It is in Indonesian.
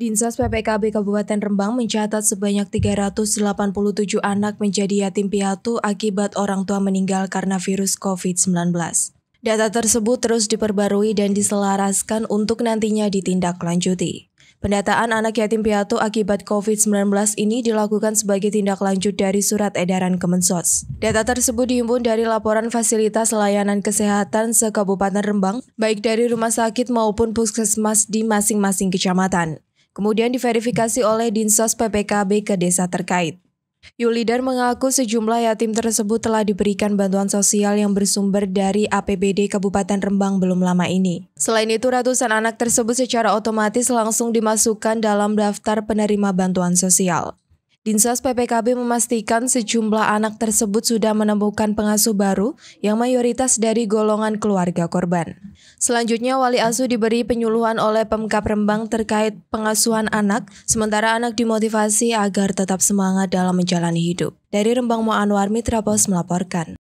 Dinsos PPKB Kabupaten Rembang mencatat sebanyak 387 anak menjadi yatim piatu akibat orang tua meninggal karena virus COVID-19. Data tersebut terus diperbarui dan diselaraskan untuk nantinya ditindaklanjuti. Pendataan anak yatim piatu akibat COVID-19 ini dilakukan sebagai tindak lanjut dari surat edaran Kemensos. Data tersebut dihimpun dari laporan fasilitas layanan kesehatan se Kabupaten Rembang, baik dari rumah sakit maupun puskesmas di masing-masing kecamatan kemudian diverifikasi oleh Dinsos PPKB ke desa terkait. Yulidar mengaku sejumlah yatim tersebut telah diberikan bantuan sosial yang bersumber dari APBD Kabupaten Rembang belum lama ini. Selain itu, ratusan anak tersebut secara otomatis langsung dimasukkan dalam daftar penerima bantuan sosial. Dinsos PPKB memastikan sejumlah anak tersebut sudah menemukan pengasuh baru yang mayoritas dari golongan keluarga korban. Selanjutnya, wali asuh diberi penyuluhan oleh Pemkap Rembang terkait pengasuhan anak, sementara anak dimotivasi agar tetap semangat dalam menjalani hidup. Dari Rembang Moanwar Mitra Pos melaporkan.